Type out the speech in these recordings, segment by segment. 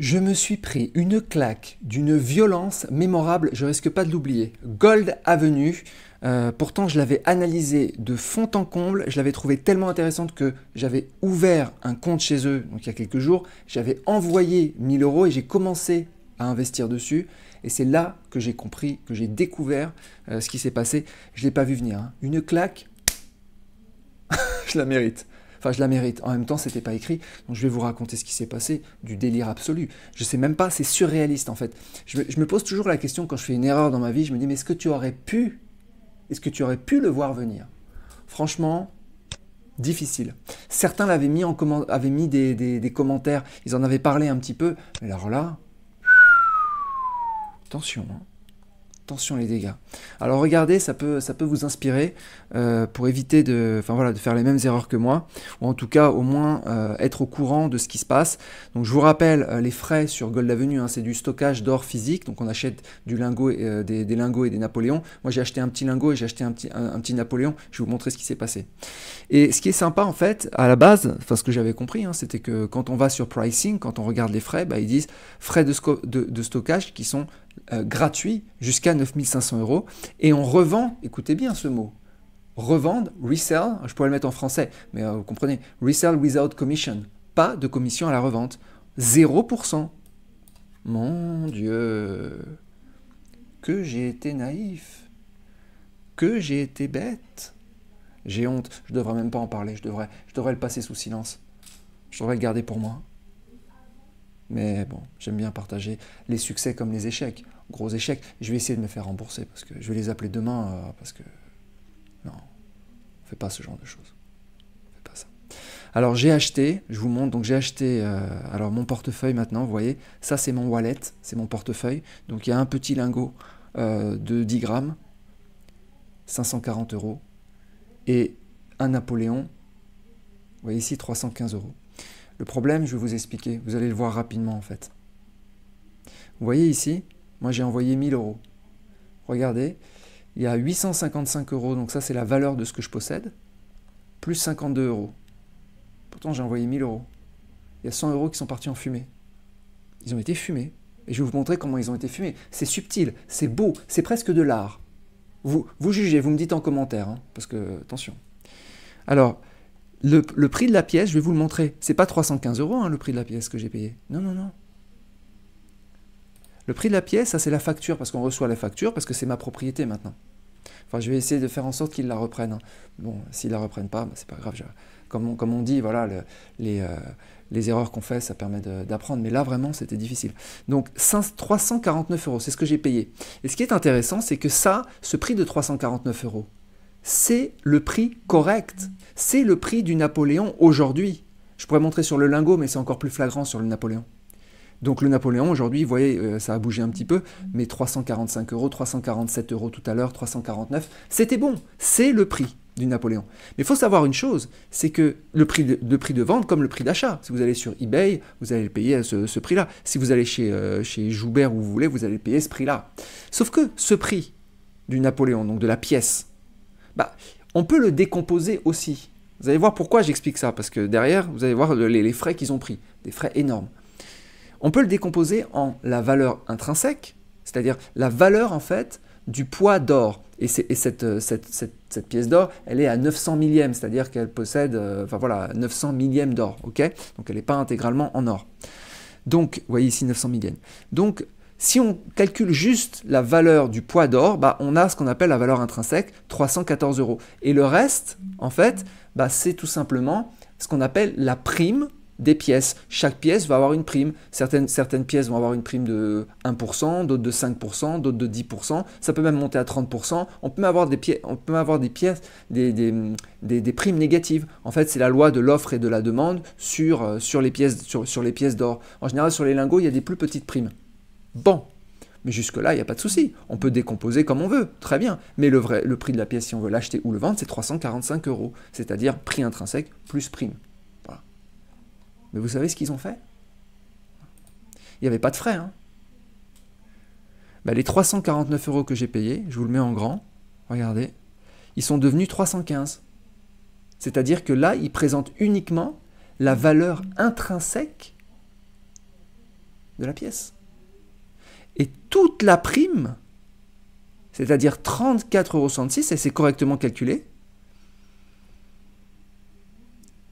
Je me suis pris une claque d'une violence mémorable, je risque pas de l'oublier. Gold Avenue, euh, pourtant je l'avais analysé de fond en comble, je l'avais trouvé tellement intéressante que j'avais ouvert un compte chez eux, donc il y a quelques jours, j'avais envoyé 1000 euros et j'ai commencé à investir dessus. Et c'est là que j'ai compris, que j'ai découvert euh, ce qui s'est passé. Je ne l'ai pas vu venir. Hein. Une claque, je la mérite. Enfin, je la mérite. En même temps, c'était pas écrit. Donc, je vais vous raconter ce qui s'est passé, du délire absolu. Je sais même pas, c'est surréaliste en fait. Je me, pose toujours la question quand je fais une erreur dans ma vie. Je me dis, mais est-ce que tu aurais pu, est-ce que tu aurais pu le voir venir Franchement, difficile. Certains l'avaient mis en avaient mis des, commentaires. Ils en avaient parlé un petit peu. Mais alors là, attention. Hein. Attention les dégâts. Alors regardez, ça peut, ça peut vous inspirer euh, pour éviter de, voilà, de faire les mêmes erreurs que moi, ou en tout cas au moins euh, être au courant de ce qui se passe. Donc je vous rappelle euh, les frais sur Gold Avenue, hein, c'est du stockage d'or physique, donc on achète du lingot, des, lingots et des Napoléons. Moi j'ai acheté un petit lingot et j'ai acheté un petit, Napoléon, je vais vous montrer ce qui s'est passé. Et ce qui est sympa en fait, à la base, enfin ce que j'avais compris, hein, c'était que quand on va sur pricing, quand on regarde les frais, bah, ils disent frais de stockage qui sont euh, gratuit jusqu'à 9500 euros. Et on revend, écoutez bien ce mot, revendre, resell, je pourrais le mettre en français, mais euh, vous comprenez, resell without commission, pas de commission à la revente, 0%. Mon Dieu, que j'ai été naïf, que j'ai été bête. J'ai honte, je devrais même pas en parler, je devrais, je devrais le passer sous silence. Je devrais le garder pour moi. Mais bon, j'aime bien partager les succès comme les échecs. Gros échecs, je vais essayer de me faire rembourser parce que je vais les appeler demain euh, parce que non, on fait pas ce genre de choses. pas ça. Alors j'ai acheté, je vous montre, donc j'ai acheté euh, alors mon portefeuille maintenant, vous voyez, ça c'est mon wallet, c'est mon portefeuille. Donc il y a un petit lingot euh, de 10 grammes, 540 euros, et un Napoléon, vous voyez ici 315 euros. Le problème, je vais vous expliquer, vous allez le voir rapidement en fait. Vous voyez ici, moi j'ai envoyé 1000 euros. Regardez, il y a 855 euros, donc ça c'est la valeur de ce que je possède, plus 52 euros. Pourtant j'ai envoyé 1000 euros. Il y a 100 euros qui sont partis en fumée. Ils ont été fumés. Et je vais vous montrer comment ils ont été fumés. C'est subtil, c'est beau, c'est presque de l'art. Vous, vous jugez, vous me dites en commentaire, hein, parce que, attention. Alors, le, prix de la pièce, je vais vous le montrer. C'est pas 315 euros hein, le prix de la pièce que j'ai payé. Non, non, non. Le prix de la pièce, ça c'est la facture, parce qu'on reçoit la facture, parce que c'est ma propriété maintenant. Enfin, je vais essayer de faire en sorte qu'ils la reprennent. Hein. Bon, s'ils la reprennent pas, ce bah, c'est pas grave. Comme, on, comme, on, dit, voilà, euh, les, erreurs qu'on fait, ça permet d'apprendre. Mais là, vraiment, c'était difficile. Donc, 349 euros, c'est ce que j'ai payé. Et ce qui est intéressant, c'est que ça, ce prix de 349 euros, c'est le prix correct. C'est le prix du Napoléon aujourd'hui. Je pourrais montrer sur le lingot, mais c'est encore plus flagrant sur le Napoléon. Donc le Napoléon, aujourd'hui, vous voyez, euh, ça a bougé un petit peu, mais 345 euros, 347 euros tout à l'heure, 349, c'était bon, c'est le prix du Napoléon. Mais il faut savoir une chose, c'est que le prix de, prix de vente, comme le prix d'achat, si vous allez sur eBay, vous allez le payer à ce, prix-là. Si vous allez euh, chez, Joubert où vous voulez, vous allez payer ce prix-là. Sauf que ce prix du Napoléon, donc de la pièce, bah, on peut le décomposer aussi. Vous allez voir pourquoi j'explique ça, parce que derrière, vous allez voir les, frais qu'ils ont pris, des frais énormes. On peut le décomposer en la valeur intrinsèque, c'est-à-dire la valeur en fait du poids d'or. Et, euh, cette, pièce d'or, elle est à 900 millièmes, c'est-à-dire qu'elle possède euh, enfin voilà, 900 millièmes d'or, ok Donc elle n'est pas intégralement en or. Donc, vous voyez ici 900 millièmes. Donc, si on calcule juste la valeur du poids d'or, bah, on a ce qu'on appelle la valeur intrinsèque, 314 euros. Et le reste, en fait, bah, c'est tout simplement ce qu'on appelle la prime des pièces. Chaque pièce va avoir une prime. Certaines, certaines pièces vont avoir une prime de 1%, d'autres de 5%, d'autres de 10%. Ça peut même monter à 30%. On peut même avoir des, on peut avoir des, pièces, des, des, primes négatives. En fait, c'est la loi de l'offre et de la demande sur, euh, sur les pièces, sur, sur les pièces d'or. En général, sur les lingots, il y a des plus petites primes. Bon, mais jusque-là, il n'y a pas de souci. On peut décomposer comme on veut, très bien. Mais le, vrai, le prix de la pièce, si on veut l'acheter ou le vendre, c'est 345 euros, c'est-à-dire prix intrinsèque plus prime. Mais vous savez ce qu'ils ont fait Il n'y avait pas de frais. Hein. Bah, les 349 euros que j'ai payés, je vous le mets en grand, regardez, ils sont devenus 315. C'est-à-dire que là, ils présentent uniquement la valeur intrinsèque de la pièce et toute la prime, c'est-à-dire 34,66 et c'est correctement calculé,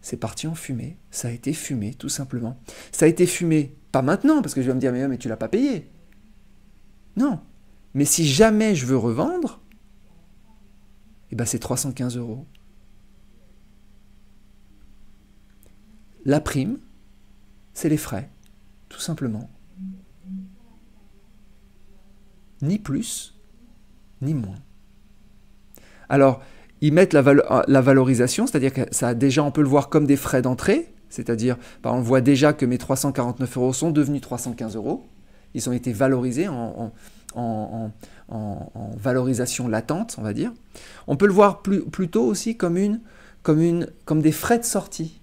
c'est parti en fumée. Ça a été fumé, tout simplement. Ça a été fumé, pas maintenant, parce que je vais me dire, mais, mais tu l'as pas payé. Non. Mais si jamais je veux revendre, eh ben c'est 315 euros. La prime, c'est les frais, tout simplement ni plus, ni moins. Alors, ils mettent la, euh, la valorisation, c'est-à-dire que ça, déjà, on peut le voir comme des frais d'entrée, c'est-à-dire, bah, on voit déjà que mes 349 euros sont devenus 315 euros, ils ont été valorisés en, valorisation latente, on va dire. On peut le voir plus, plutôt aussi comme, une, comme des frais de sortie.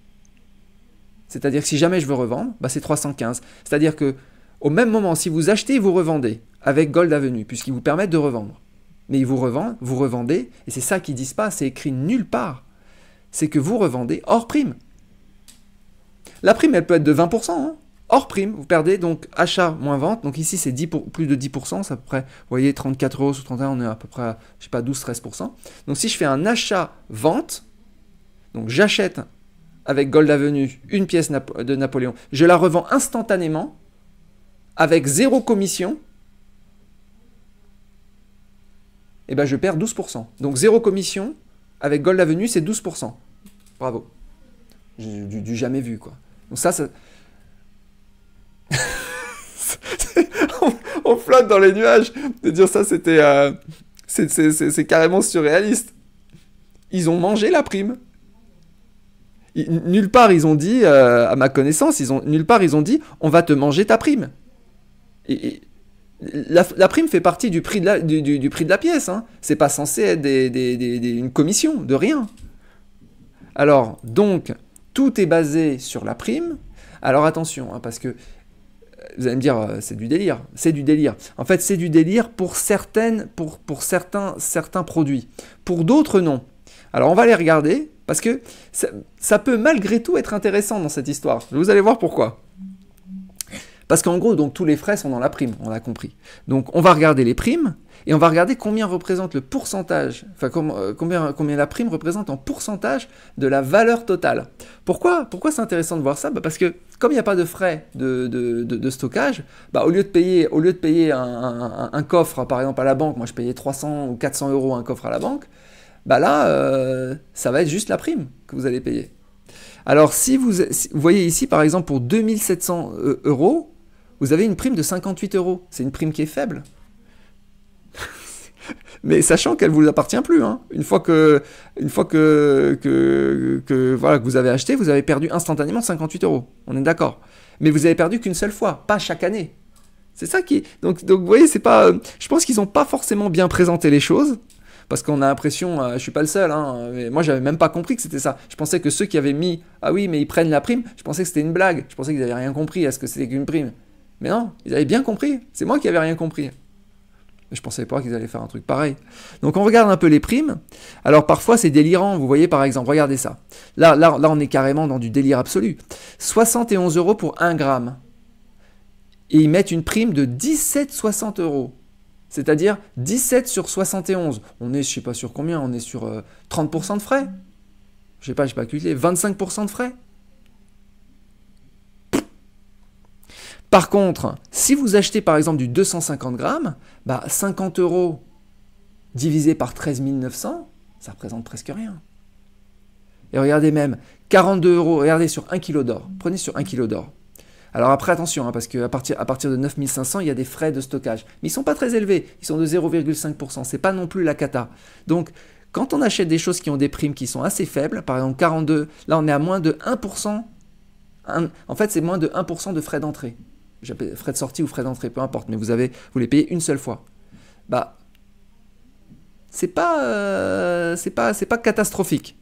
C'est-à-dire si jamais je veux revendre, bah, c'est 315. C'est-à-dire que au même moment, si vous achetez vous revendez, avec Gold Avenue, puisqu'ils vous permettent de revendre. Mais ils vous revendent, vous revendez, et c'est ça qu'ils disent pas, c'est écrit nulle part. C'est que vous revendez hors prime. La prime, elle peut être de 20%. Hein. Hors prime, vous perdez donc achat moins vente. Donc ici, c'est plus de 10%, c'est à peu près, vous voyez, 34 euros sur 31, on est à peu près, je sais pas, 12-13%. Donc si je fais un achat-vente, donc j'achète avec Gold Avenue une pièce de Napoléon, je la revends instantanément avec zéro commission, eh ben je perds 12%. Donc zéro commission, avec Gold Avenue, c'est 12%. Bravo. Du, jamais vu, quoi. Donc ça, ça... on, flotte dans les nuages. De dire ça, c'était... Euh, c'est carrément surréaliste. Ils ont mangé la prime. nulle part ils ont dit, euh, à ma connaissance, ils ont, nulle part ils ont dit, on va te manger ta prime. et la, prime fait partie du prix de la, pièce. Hein. C'est pas censé être une commission, de rien. Alors, donc, tout est basé sur la prime. Alors attention, hein, parce que euh, vous allez me dire, euh, c'est du délire. C'est du délire. En fait, c'est du délire pour, certaines, pour, certains, certains produits. Pour d'autres, non. Alors, on va les regarder, parce que ça peut malgré tout être intéressant dans cette histoire. Vous allez voir pourquoi. Parce qu'en gros, donc tous les frais sont dans la prime, on a compris. Donc on va regarder les primes et on va regarder combien représente le pourcentage, enfin euh, combien, combien la prime représente en pourcentage de la valeur totale. Pourquoi, Pourquoi c'est intéressant de voir ça bah, Parce que comme il n'y a pas de frais de, stockage, bah, au lieu de payer, au lieu de payer un, coffre, par exemple à la banque, moi je payais 300 ou 400 euros un coffre à la banque, bah là, euh, ça va être juste la prime que vous allez payer. Alors si vous, si, vous voyez ici, par exemple, pour 2700 euh, euros, vous avez une prime de 58 euros. C'est une prime qui est faible. mais sachant qu'elle ne vous appartient plus. Hein. Une fois que, une fois que, que, voilà, que vous avez acheté, vous avez perdu instantanément 58 euros. On est d'accord. Mais vous avez perdu qu'une seule fois, pas chaque année. C'est ça qui. Donc, donc vous voyez, c'est pas. Je pense qu'ils n'ont pas forcément bien présenté les choses. Parce qu'on a l'impression, Je euh, je suis pas le seul, hein, mais moi j'avais même pas compris que c'était ça. Je pensais que ceux qui avaient mis, ah oui, mais ils prennent la prime, je pensais que c'était une blague. Je pensais qu'ils n'avaient rien compris à ce que c'était qu'une prime. Mais non, ils avaient bien compris. C'est moi qui n'avais rien compris. Je pensais pas qu'ils allaient faire un truc pareil. Donc on regarde un peu les primes. Alors parfois c'est délirant, vous voyez par exemple, regardez ça. Là, là, là on est carrément dans du délire absolu. 71 euros pour 1 gramme. Et ils mettent une prime de 17,60 euros. C'est-à-dire 17 sur 71. On est, je sais pas sur combien, on est sur 30% euh, de frais. Je sais pas, je n'ai pas calculé, 25% de frais. Par contre, si vous achetez par exemple du 250 grammes, bah 50 euros divisé par 13 900, ça représente presque rien. Et regardez même, 42 euros, regardez sur 1 kg d'or. Prenez sur 1 kg d'or. Alors après, attention, hein, parce qu'à partir, à partir de 9500, il y a des frais de stockage. Mais ils ne sont pas très élevés, ils sont de 0,5%. C'est pas non plus la cata. Donc, quand on achète des choses qui ont des primes qui sont assez faibles, par exemple 42, là on est à moins de 1%. en fait, c'est moins de 1% de frais d'entrée frais de sortie ou frais d'entrée, peu importe, mais vous, avez, vous les payez une seule fois. Bah, c'est pas, euh, c'est pas, pas catastrophique.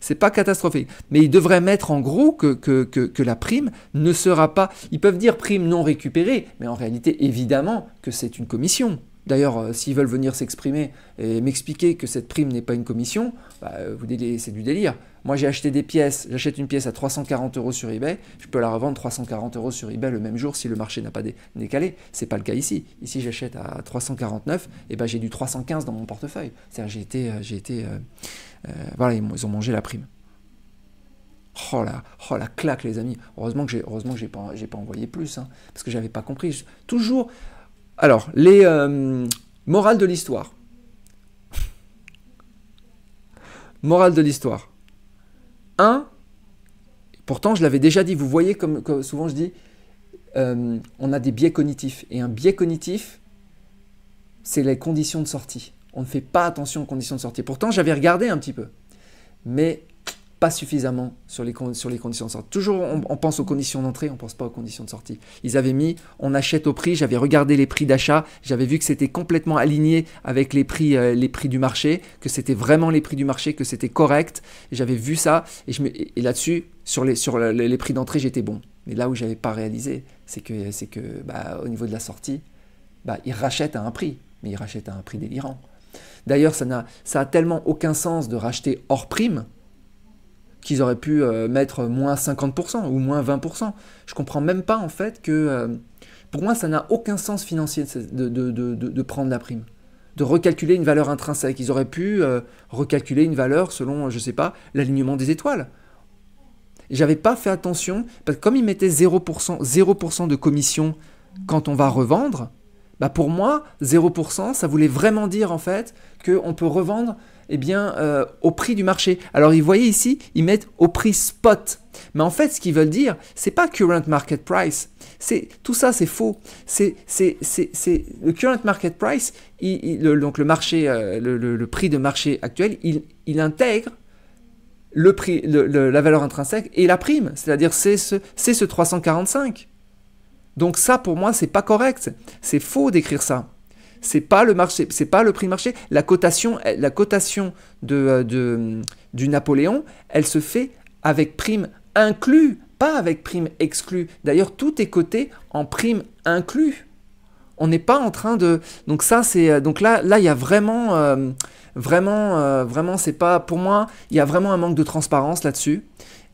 C'est pas catastrophique. Mais ils devraient mettre en gros que, que, que, que, la prime ne sera pas. Ils peuvent dire prime non récupérée, mais en réalité, évidemment que c'est une commission. D'ailleurs, euh, s'ils veulent venir s'exprimer et m'expliquer que cette prime n'est pas une commission, bah, euh, c'est du délire. Moi, j'ai acheté des pièces, j'achète une pièce à 340 euros sur eBay, je peux la revendre 340 euros sur eBay le même jour si le marché n'a pas décalé. Ce C'est pas le cas ici. Ici, j'achète à 349, et ben j'ai du 315 dans mon portefeuille. C'est-à-dire, j'ai été, euh, j'ai été, voilà, ils ont mangé la prime. Oh la, oh la claque les amis. Heureusement que j'ai, heureusement pas, envoyé plus, hein, parce que j'avais pas compris. toujours, alors, les euh, morales de l'histoire. Morale de l'histoire. Un, Pourtant, je l'avais déjà dit, vous voyez comme, souvent je dis, euh, on a des biais cognitifs. Et un biais cognitif, c'est les conditions de sortie. On ne fait pas attention aux conditions de sortie. Pourtant, j'avais regardé un petit peu. Mais pas suffisamment sur les, sur les conditions de sortie. Toujours, on, pense aux conditions d'entrée, on pense pas aux conditions de sortie. Ils avaient mis, on achète au prix, j'avais regardé les prix d'achat, j'avais vu que c'était complètement aligné avec les prix, euh, les prix du marché, que c'était vraiment les prix du marché, que c'était correct. J'avais vu ça, et, je et là-dessus, sur les, sur les prix d'entrée, j'étais bon. Mais là où je j'avais pas réalisé, c'est que, c'est que bah, au niveau de la sortie, bah, ils rachètent à un prix, mais ils rachètent à un prix délirant. D'ailleurs, ça n'a, tellement aucun sens de racheter hors prime, qu'ils auraient pu euh, mettre moins 50% ou moins 20%. Je comprends même pas en fait que euh, pour moi ça n'a aucun sens financier de, prendre la prime, de recalculer une valeur intrinsèque. Ils auraient pu euh, recalculer une valeur selon, je sais pas, l'alignement des étoiles. J'avais pas fait attention, parce que comme ils mettaient 0%, 0 de commission quand on va revendre, bah pour moi, 0%, ça voulait vraiment dire en fait qu'on peut revendre eh bien, euh, au prix du marché. Alors, vous voyez ici, ils mettent au prix spot. Mais en fait, ce qu'ils veulent dire, c'est pas current market price. C'est tout ça, c'est faux. C'est c'est, le current market price. Il, donc le marché, euh, le, prix de marché actuel, il, il intègre le prix, la valeur intrinsèque et la prime. C'est-à-dire c'est ce, ce 345. Donc ça, pour moi, c'est pas correct. C'est faux d'écrire ça. C'est pas le marché, c'est pas le prix marché. La cotation, la cotation de, euh, de, du Napoléon, elle se fait avec prime inclus, pas avec prime exclue. D'ailleurs, tout est coté en prime inclus on n'est pas en train de donc ça c'est euh, donc là là il y a vraiment euh, vraiment euh, vraiment c'est pas pour moi il y a vraiment un manque de transparence là-dessus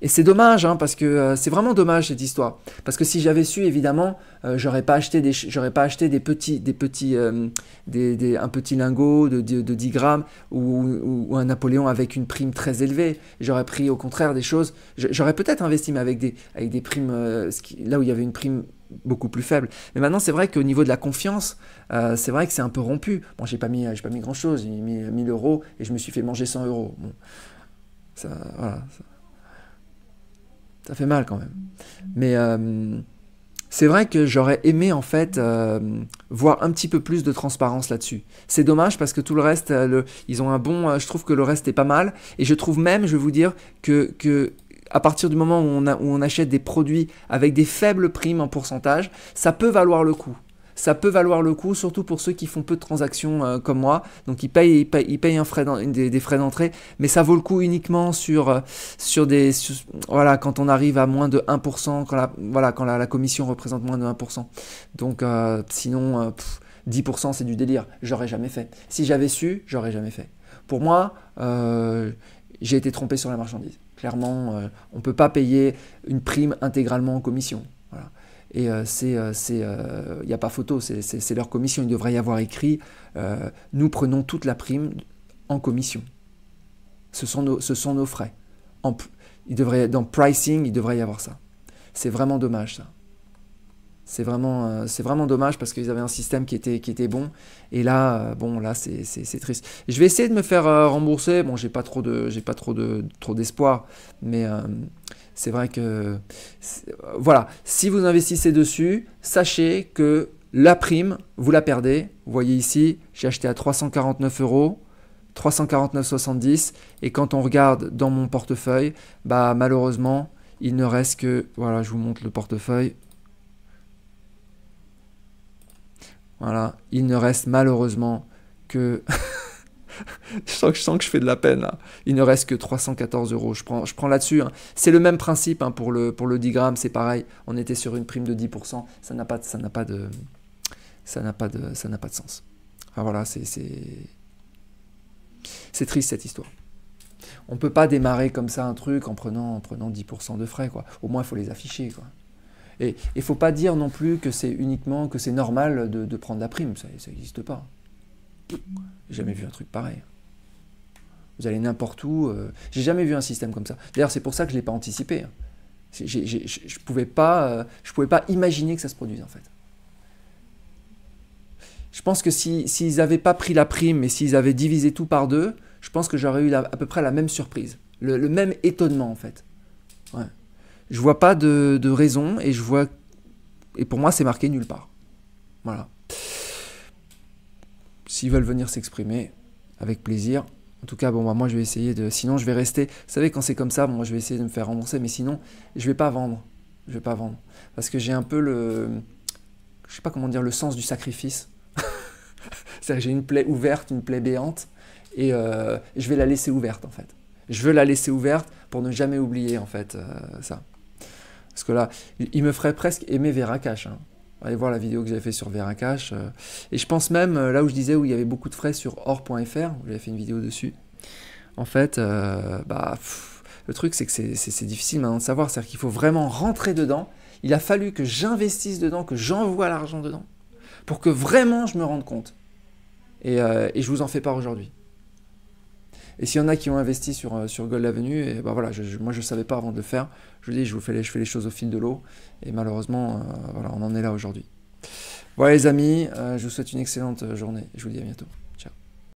et c'est dommage hein, parce que c'est vraiment dommage cette histoire parce que si j'avais su évidemment j'aurais pas acheté des j'aurais pas acheté des petits des petits un petit lingot de, de, 10 grammes ou, un Napoléon avec une prime très élevée j'aurais pris au contraire des choses j'aurais peut-être investi mais avec des avec des primes là où il y avait une prime beaucoup plus faible. Mais maintenant, c'est vrai qu'au niveau de la confiance, euh, c'est vrai que c'est un peu rompu. Bon, j'ai pas mis, j'ai pas mis grand chose, j'ai mis 1000 euh, euros et je me suis fait manger 100 euros. Bon, ça, voilà, ça, fait mal quand même. Mais euh, c'est vrai que j'aurais aimé en fait voir un petit peu plus de transparence là-dessus. C'est dommage parce que tout le reste, le, ils ont un bon. je trouve que le reste est pas mal et je trouve même, je vais vous dire que que à partir du moment où on, achète des produits avec des faibles primes en pourcentage, ça peut valoir le coup ça peut valoir le coup, surtout pour ceux qui font peu de transactions euh, comme moi. Donc ils payent, un frais des, frais d'entrée, mais ça vaut le coup uniquement sur, euh, sur des... voilà, quand on arrive à moins de 1%, quand la, voilà, quand la, commission représente moins de 1%. Donc euh, sinon, 10% c'est du délire, j'aurais jamais fait. Si j'avais su, j'aurais jamais fait. Pour moi, j'ai été trompé sur la marchandise. Clairement, euh, on ne peut pas payer une prime intégralement en commission. Et euh, c'est, il euh, n'y a pas photo, c'est, leur commission. Il devrait y avoir écrit nous prenons toute la prime en commission. Ce sont nos, ce sont nos frais. En, il devrait, dans pricing, il devrait y avoir ça. C'est vraiment dommage ça. C'est vraiment, euh, vraiment dommage parce qu'ils avaient un système qui était, qui était bon. Et là, euh, bon, là, c'est triste. je vais essayer de me faire euh, rembourser. Bon, j'ai pas trop de, j'ai pas trop de, trop d'espoir, mais c'est vrai que, voilà. Si vous investissez dessus, sachez que la prime, vous la perdez. Vous voyez ici, j'ai acheté à 349 euros. 349,70 et quand on regarde dans mon portefeuille, bah malheureusement, il ne reste que voilà, je vous montre le portefeuille, Voilà, il ne reste malheureusement que... je, sens que je fais de la peine là. Il ne reste que 314 euros. Je prends, je prends là-dessus. Hein. C'est le même principe hein, pour, le, pour le 10 grammes, c'est pareil. On était sur une prime de 10%. Ça n'a pas, ça n'a pas de... Ça n'a pas de, ça n'a pas de sens. voilà, c'est, c'est triste cette histoire. On ne peut pas démarrer comme ça un truc en prenant, en prenant 10% de frais quoi. Au moins il faut les afficher quoi. Et il ne faut pas dire non plus que c'est uniquement, que c'est normal de, prendre la prime, ça n'existe pas. J'ai jamais vu un truc pareil. Vous allez n'importe où, euh, j'ai jamais vu un système comme ça. D'ailleurs, c'est pour ça que je ne l'ai pas anticipé. je ne pouvais, pas, euh, pouvais pas imaginer que ça se produise en fait. Je pense que s'ils n'avaient pas pris la prime et s'ils avaient divisé tout par deux, je pense que j'aurais eu à peu près la même surprise, le, même étonnement en fait. Ouais je vois pas de, de, raison et je vois. Et pour moi, c'est marqué nulle part. Voilà. S'ils veulent venir s'exprimer, avec plaisir. En tout cas, bon, bah, moi, je vais essayer de. Sinon, je vais rester. Vous savez, quand c'est comme ça, moi, je vais essayer de me faire rembourser, mais sinon, je vais pas vendre. Je vais pas vendre. Parce que j'ai un peu le. Je sais pas comment dire, le sens du sacrifice. C'est-à-dire que j'ai une plaie ouverte, une plaie béante, et euh, je vais la laisser ouverte, en fait. Je veux la laisser ouverte pour ne jamais oublier, en fait, euh, ça. Parce que là, il me ferait presque aimer Veracash. Hein. Allez voir la vidéo que j'ai fait sur Veracash. Euh, et je pense même, euh, là où je disais où il y avait beaucoup de frais sur or.fr, j'avais fait une vidéo dessus. En fait, euh, bah, le truc, c'est que c'est difficile maintenant de savoir. C'est-à-dire qu'il faut vraiment rentrer dedans. Il a fallu que j'investisse dedans, que j'envoie l'argent dedans, pour que vraiment je me rende compte. Et, et je vous en fais part aujourd'hui. Et s'il y en a qui ont investi sur, euh, sur Gold Avenue, et ben voilà, moi je ne savais pas avant de le faire. Je dis, je, vous fais les, je fais les choses au fil de l'eau. Et malheureusement, euh, voilà, on en est là aujourd'hui. Voilà les amis, euh, je vous souhaite une excellente journée. Je vous dis à bientôt.